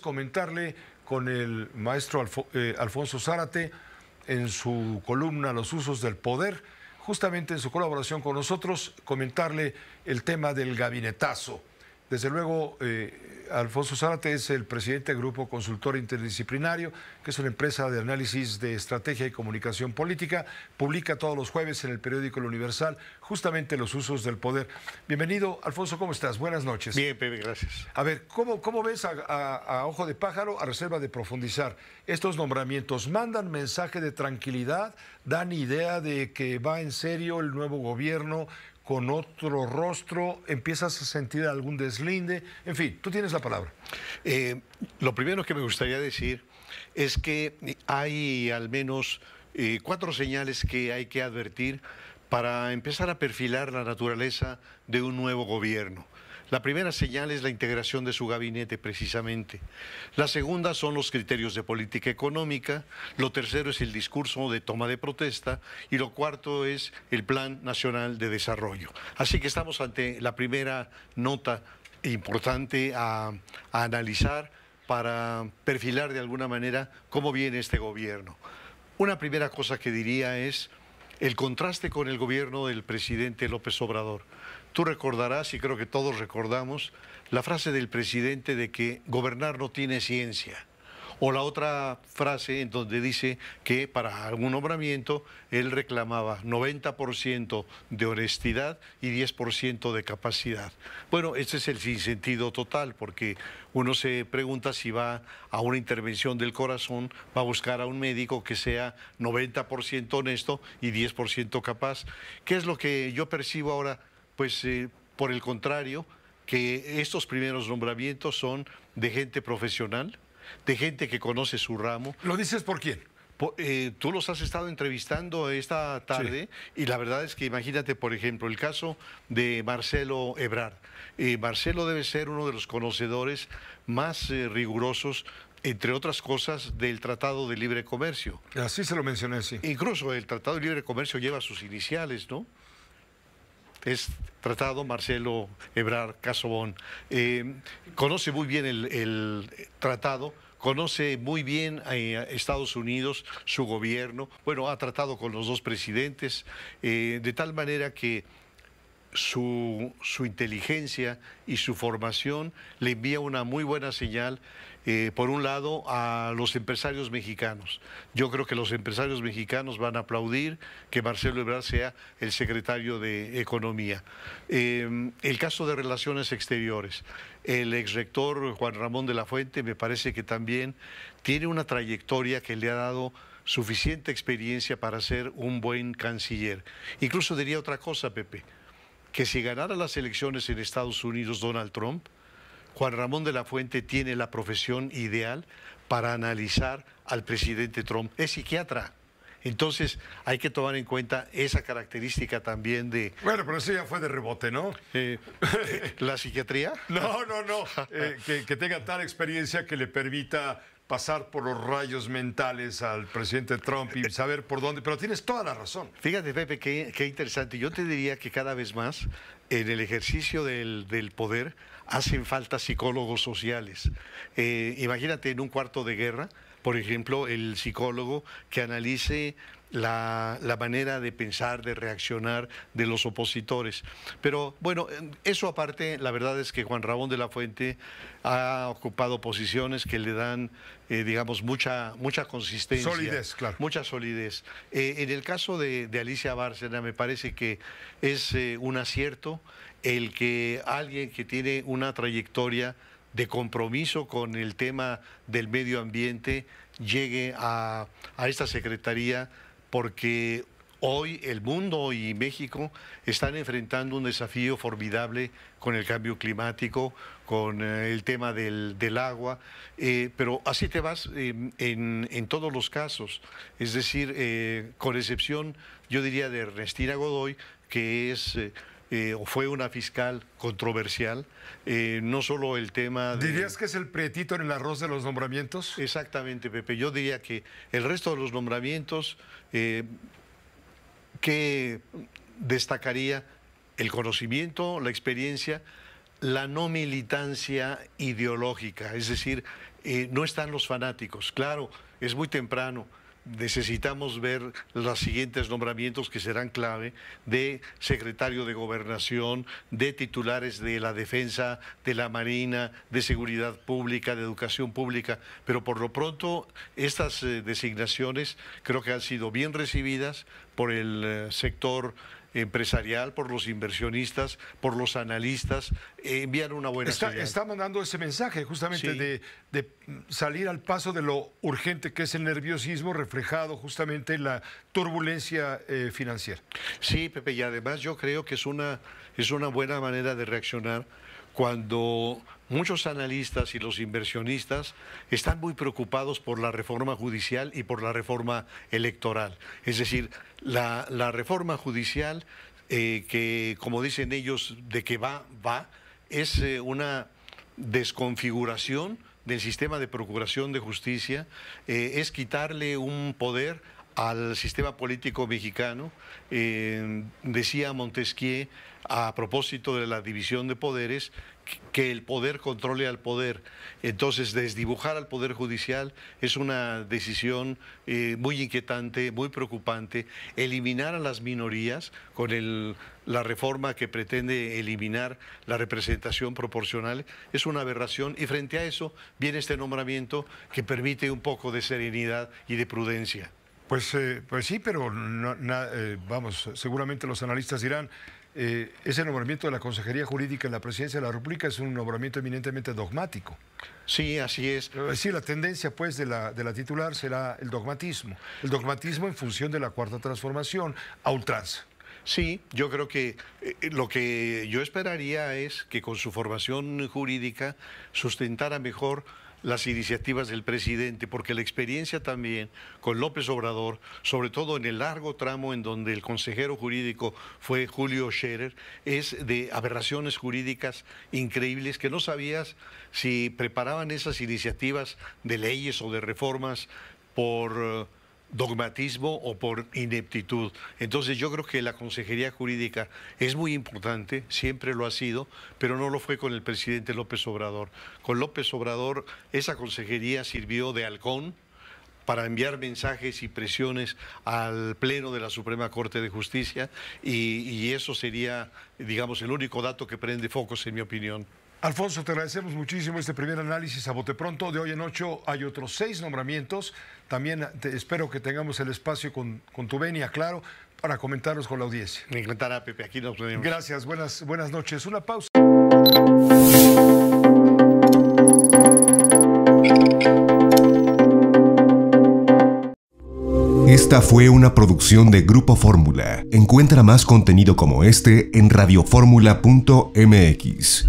comentarle con el maestro eh, Alfonso Zárate en su columna Los usos del poder, justamente en su colaboración con nosotros, comentarle el tema del gabinetazo. Desde luego, eh, Alfonso Zárate es el presidente del Grupo Consultor Interdisciplinario, que es una empresa de análisis de estrategia y comunicación política. Publica todos los jueves en el periódico El Universal justamente los usos del poder. Bienvenido, Alfonso, ¿cómo estás? Buenas noches. Bien, Pepe, gracias. A ver, ¿cómo, ves a, a ojo de pájaro, a reserva de profundizar, estos nombramientos? ¿Mandan mensaje de tranquilidad? ¿Dan idea de que va en serio el nuevo gobierno? con otro rostro, empiezas a sentir algún deslinde, en fin, tú tienes palabra. Eh, lo primero que me gustaría decir es que hay al menos eh, cuatro señales que hay que advertir para empezar a perfilar la naturaleza de un nuevo gobierno. La primera señal es la integración de su gabinete, precisamente. La segunda son los criterios de política económica. Lo tercero es el discurso de toma de protesta. Y lo cuarto es el Plan Nacional de Desarrollo. Así que estamos ante la primera nota importante a, analizar para perfilar de alguna manera cómo viene este gobierno. Una primera cosa que diría es el contraste con el gobierno del presidente López Obrador. Tú recordarás, y creo que todos recordamos, la frase del presidente de que gobernar no tiene ciencia. O la otra frase en donde dice que para algún nombramiento él reclamaba 90% de honestidad y 10% de capacidad. Bueno, este es el sinsentido total, porque uno se pregunta si va a una intervención del corazón, va a buscar a un médico que sea 90% honesto y 10% capaz. ¿Qué es lo que yo percibo ahora? Pues eh, por el contrario, que estos primeros nombramientos son de gente profesional, de gente que conoce su ramo. ¿Lo dices por quién? Eh, tú los has estado entrevistando esta tarde y la verdad es que imagínate, por ejemplo, el caso de Marcelo Ebrard. Eh, Marcelo debe ser uno de los conocedores más eh, rigurosos entre otras cosas, del Tratado de Libre Comercio. Así se lo mencioné, sí. Incluso el Tratado de Libre Comercio lleva sus iniciales, ¿no? es tratado Marcelo Ebrar Casobón. Eh, conoce muy bien el, tratado, conoce muy bien a eh, Estados Unidos, su gobierno, bueno, ha tratado con los dos presidentes, eh, de tal manera que su, inteligencia y su formación le envía una muy buena señal, eh, por un lado, a los empresarios mexicanos. Yo creo que los empresarios mexicanos van a aplaudir que Marcelo Ebrard sea el secretario de Economía. Eh, el caso de Relaciones Exteriores, el exrector Juan Ramón de la Fuente me parece que también tiene una trayectoria que le ha dado suficiente experiencia para ser un buen canciller. Incluso diría otra cosa, Pepe que si ganara las elecciones en Estados Unidos Donald Trump, Juan Ramón de la Fuente tiene la profesión ideal para analizar al presidente Trump. Es psiquiatra. Entonces hay que tomar en cuenta esa característica también de... Bueno, pero eso ya fue de rebote, ¿no? Eh, eh, ¿La psiquiatría? No, no, no. Eh, que tenga tal experiencia que le permita pasar por los rayos mentales al presidente Trump y saber por dónde, pero tienes toda la razón. Fíjate, Pepe, qué, interesante. Yo te diría que cada vez más en el ejercicio del, poder hacen falta psicólogos sociales. Eh, imagínate en un cuarto de guerra, por ejemplo, el psicólogo que analice la, la, manera de pensar, de reaccionar de los opositores. Pero bueno, eso aparte, la verdad es que Juan Ramón de la Fuente ha ocupado posiciones que le dan, eh, digamos, mucha, mucha consistencia. Solidez, claro. Mucha solidez. Eh, en el caso de, Alicia Bárcena, me parece que es eh, un acierto el que alguien que tiene una trayectoria de compromiso con el tema del medio ambiente llegue a, a esta Secretaría porque hoy el mundo y México están enfrentando un desafío formidable con el cambio climático, con eh, el tema del, agua, eh, pero así te vas em, en, todos los casos. Es decir, eh, con excepción, yo diría, de Ernestina Godoy, que es eh, o fue una fiscal controversial, eh, no solo el tema de... ¿Dirías que es el prietito en el arroz de los nombramientos? Exactamente, Pepe. Yo diría que el resto de los nombramientos, eh, que destacaría el conocimiento, la experiencia, la no militancia ideológica, es decir, no están los fanáticos. Claro, es muy temprano necesitamos ver los siguientes nombramientos que serán clave de secretario de gobernación, de titulares de la defensa, de la marina, de seguridad pública, de educación pública, pero por lo pronto estas eh, designaciones creo que han sido bien recibidas por el eh, sector empresarial, por los inversionistas, por los analistas, eh, envían una buena está, señal. Está mandando ese mensaje justamente de, salir al paso de lo urgente que es el nerviosismo reflejado justamente en la turbulencia eh, financiera. Sí, Pepe, y además yo creo que es una, es una buena manera de reaccionar cuando muchos analistas y los inversionistas están muy preocupados por la reforma judicial y por la reforma electoral. Es decir, la, reforma judicial, eh, que como dicen ellos, de que va, va, es eh, una desconfiguración del sistema de procuración de justicia, eh, es quitarle un poder al sistema político mexicano. decía Montesquieu, a propósito de la división de poderes, que el poder controle al poder. Entonces, desdibujar al Poder Judicial es una decisión eh, muy inquietante, muy preocupante. Eliminar a las minorías con la reforma que pretende eliminar la representación proporcional es una aberración y frente a eso viene este nombramiento que permite un poco de serenidad y de prudencia. Pues, eh, pues sí, pero eh, vamos, seguramente los analistas dirán, eh, ese nombramiento de la Consejería Jurídica en la Presidencia de la República es un nombramiento eminentemente dogmático. Sí, así es. Sí, la tendencia pues de la, de la titular será el dogmatismo, el dogmatismo en función de la Cuarta Transformación, a ultranza. Sí, yo creo que eh, lo que yo esperaría es que con su formación jurídica sustentara mejor las iniciativas del presidente, porque la experiencia también con López Obrador, sobre todo en el largo tramo en donde el consejero jurídico fue Julio Scherer, es de aberraciones jurídicas increíbles que no sabías si preparaban esas iniciativas de leyes o de reformas por eh, dogmatismo o por ineptitud. Entonces yo creo que la Consejería Jurídica es muy importante, siempre lo ha sido, pero no lo fue con el presidente López Obrador. Con López Obrador esa consejería sirvió de halcón para enviar mensajes y presiones al Pleno de la Suprema Corte de Justicia y, y eso sería, digamos, el único dato que prende focos, en mi opinión. Alfonso, te agradecemos muchísimo este primer análisis a bote pronto. De hoy en ocho hay otros seis nombramientos. También espero que tengamos el espacio con, con tu venia, claro, para comentarlos con la audiencia. Me encantará, Pepe. Aquí nos vemos. Gracias. Buenas, buenas noches. Una pausa. Esta fue una producción de Grupo Fórmula. Encuentra más contenido como este en radioformula.mx.